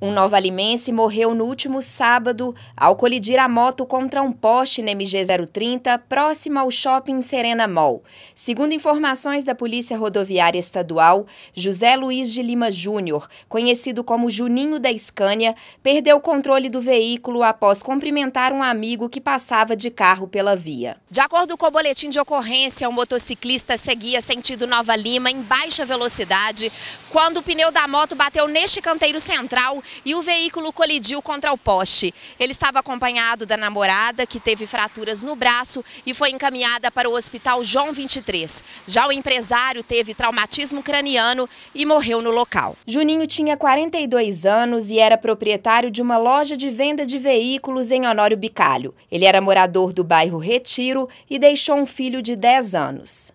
Um nova limense morreu no último sábado ao colidir a moto contra um poste na MG-030 próximo ao shopping Serena Mall. Segundo informações da Polícia Rodoviária Estadual, José Luiz de Lima Júnior, conhecido como Juninho da Escânia, perdeu o controle do veículo após cumprimentar um amigo que passava de carro pela via. De acordo com o boletim de ocorrência, o um motociclista seguia sentido Nova Lima em baixa velocidade quando o pneu da moto bateu neste canteiro central e o veículo colidiu contra o poste. Ele estava acompanhado da namorada, que teve fraturas no braço e foi encaminhada para o Hospital João 23. Já o empresário teve traumatismo craniano e morreu no local. Juninho tinha 42 anos e era proprietário de uma loja de venda de veículos em Honório Bicalho. Ele era morador do bairro Retiro e deixou um filho de 10 anos.